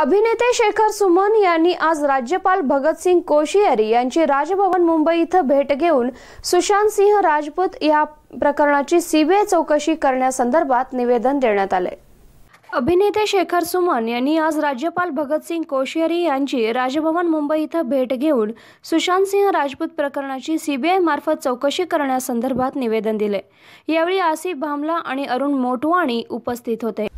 अभिनेते शेखर सुमन यांनी आज राज्यपाल भगतसिंग कोशियारी यांची राजभवन मुंबई इथं भेट घेऊन सुशांत सिंह राजपूत या प्रकरणाची सीबीआय चौकशी करण्यासंदर्भात निवेदन देण्यात आले अभिनेते शेखर सुमन यांनी आज राज्यपाल भगतसिंग कोश्यारी यांची राजभवन मुंबई इथं भेट घेऊन सुशांत सिंह राजपूत प्रकरणाची सीबीआय मार्फत चौकशी करण्यासंदर्भात निवेदन दिले यावेळी आसिफ भामला आणि अरुण मोटवाणी उपस्थित होते